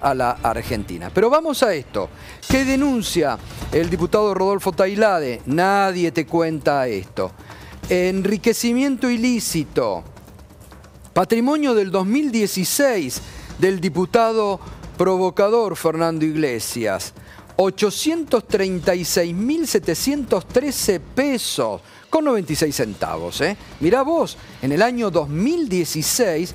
a la Argentina. Pero vamos a esto. ¿Qué denuncia el diputado Rodolfo Tailade? Nadie te cuenta esto. Enriquecimiento ilícito. Patrimonio del 2016 del diputado provocador Fernando Iglesias. 836.713 pesos con 96 centavos. ¿eh? Mirá vos, en el año 2016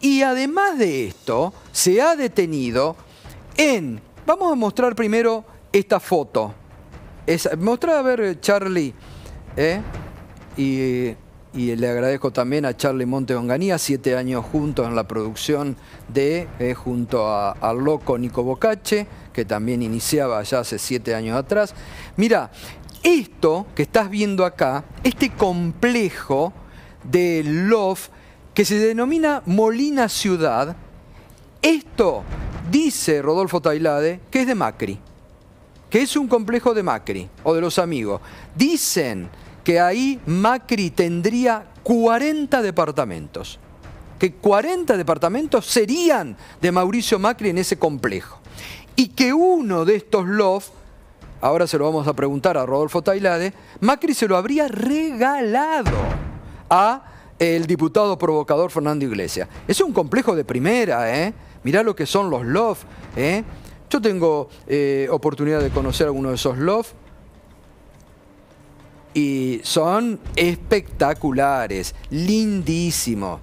Y además de esto, se ha detenido en... Vamos a mostrar primero esta foto. Es, mostrar a ver, Charlie. ¿eh? Y, le agradezco también a Charlie Monte Onganía, siete años juntos en la producción de, eh, junto a, al loco Nico Bocache, que también iniciaba ya hace siete años atrás. Mira, esto que estás viendo acá, este complejo de Love, que se denomina Molina Ciudad, esto dice Rodolfo Tailade que es de Macri, que es un complejo de Macri o de los amigos. Dicen que ahí Macri tendría 40 departamentos, que 40 departamentos serían de Mauricio Macri en ese complejo. Y que uno de estos lofts, ahora se lo vamos a preguntar a Rodolfo Tailade, Macri se lo habría regalado a el diputado provocador Fernando Iglesias. Es un complejo de primera, ¿eh? Mirá lo que son los Love, ¿eh? Yo tengo eh, oportunidad de conocer algunos de esos Love y son espectaculares, lindísimos,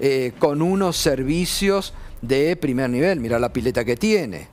eh, con unos servicios de primer nivel. Mirá la pileta que tiene.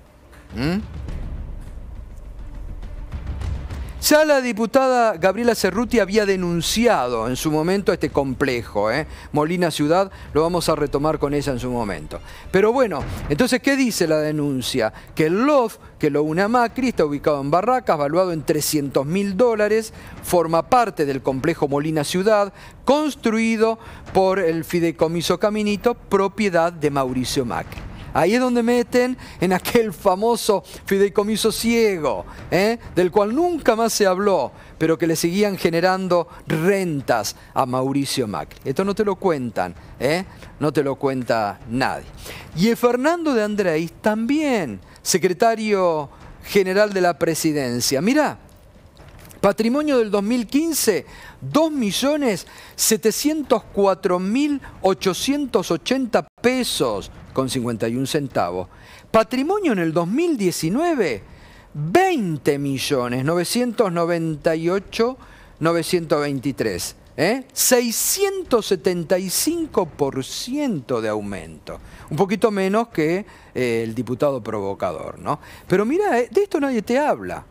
Ya la diputada Gabriela Cerruti había denunciado en su momento este complejo, ¿eh? Molina Ciudad, lo vamos a retomar con ella en su momento. Pero bueno, entonces, ¿qué dice la denuncia? Que el LOF, que lo une a Macri, está ubicado en Barracas, valuado en 300 mil dólares, forma parte del complejo Molina Ciudad, construido por el fideicomiso Caminito, propiedad de Mauricio Macri. Ahí es donde meten en aquel famoso fideicomiso ciego, ¿eh? del cual nunca más se habló, pero que le seguían generando rentas a Mauricio Macri. Esto no te lo cuentan, ¿eh? no te lo cuenta nadie. Y Fernando de Andrés también, secretario general de la presidencia. Mira. Patrimonio del 2015, 2.704.880 pesos con 51 centavos. Patrimonio en el 2019, 20.998.923. 675% de aumento, un poquito menos que eh, el diputado provocador, ¿no? Pero mira, eh, de esto nadie te habla.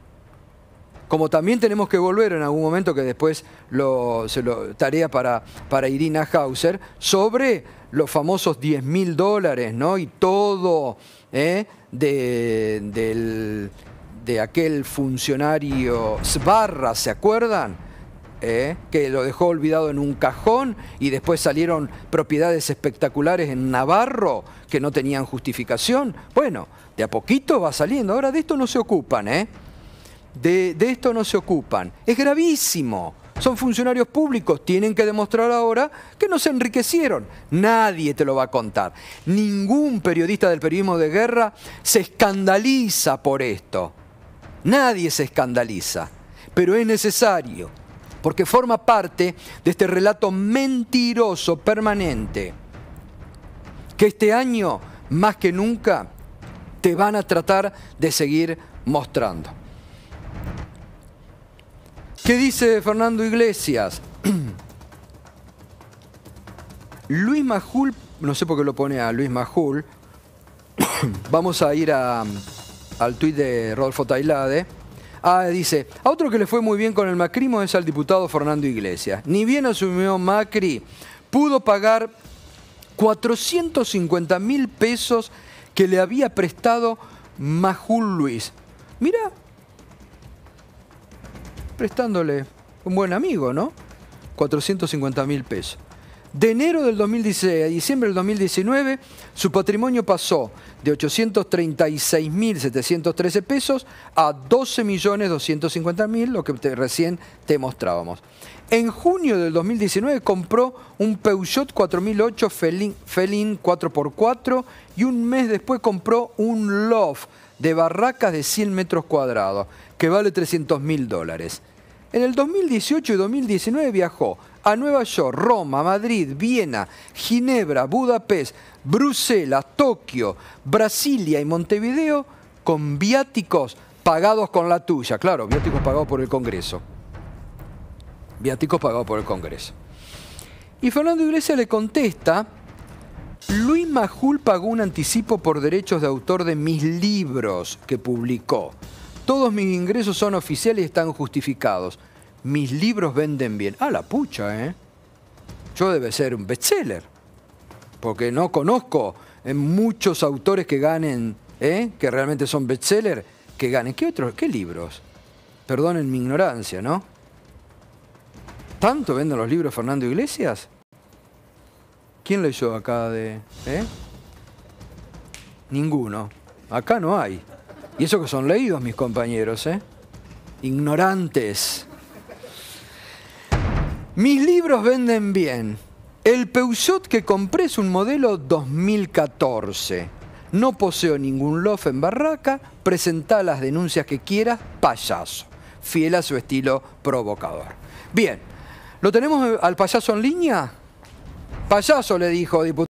Como también tenemos que volver en algún momento, que después se lo tarea para, para Irina Hauser, sobre los famosos 10 mil dólares, ¿no? Y todo ¿eh? de, aquel funcionario Sbarra, ¿se acuerdan? ¿Eh? que lo dejó olvidado en un cajón y después salieron propiedades espectaculares en Navarro que no tenían justificación. Bueno, de a poquito va saliendo. Ahora de esto no se ocupan, ¿eh? de, esto no se ocupan. Es gravísimo. Son funcionarios públicos, tienen que demostrar ahora que no se enriquecieron. Nadie te lo va a contar. Ningún periodista del periodismo de guerra se escandaliza por esto. Nadie se escandaliza. Pero es necesario, porque forma parte de este relato mentiroso permanente, que este año, más que nunca, te van a tratar de seguir mostrando. ¿Qué dice Fernando Iglesias? Luis Majul, no sé por qué lo pone a Luis Majul, vamos a ir um, al tuit de Rodolfo Tailade. Ah, dice, a otro que le fue muy bien con el Macrimo es al diputado Fernando Iglesias. Ni bien asumió Macri, pudo pagar 450 mil pesos que le había prestado Majul Luis. Mira, prestándole un buen amigo, ¿no? 450 mil pesos. De enero del 2016 a diciembre del 2019, su patrimonio pasó de 836.713 pesos a 12.250.000, lo que recién te mostrábamos. En junio del 2019 compró un Peugeot 4008 felín, 4x4 y un mes después compró un loft de barracas de 100 metros cuadrados, que vale 300.000 dólares. En el 2018 y 2019 viajó a Nueva York, Roma, Madrid, Viena, Ginebra, Budapest, Bruselas, Tokio, Brasilia y Montevideo con viáticos pagados con la tuya. Claro, viáticos pagados por el Congreso. Viáticos pagados por el Congreso. Y Fernando Iglesias le contesta, Luis Majul pagó un anticipo por derechos de autor de mis libros que publicó. Todos mis ingresos son oficiales y están justificados. Mis libros venden bien. a la pucha, ¿eh? Yo debe ser un bestseller. Porque no conozco eh, muchos autores que ganen, ¿eh? Que realmente son bestseller, que ganen. ¿Qué otros? ¿Qué libros? Perdonen mi ignorancia, ¿no? ¿Tanto venden los libros Fernando Iglesias? ¿Quién leyó acá de...? ¿eh? Ninguno. Acá no hay. Y eso que son leídos mis compañeros, ¿eh? Ignorantes. Mis libros venden bien. El Peugeot que compré es un modelo 2014. No poseo ningún lof en barraca. Presenta las denuncias que quieras, payaso. Fiel a su estilo provocador. Bien, ¿lo tenemos al payaso en línea? Payaso, le dijo diputado.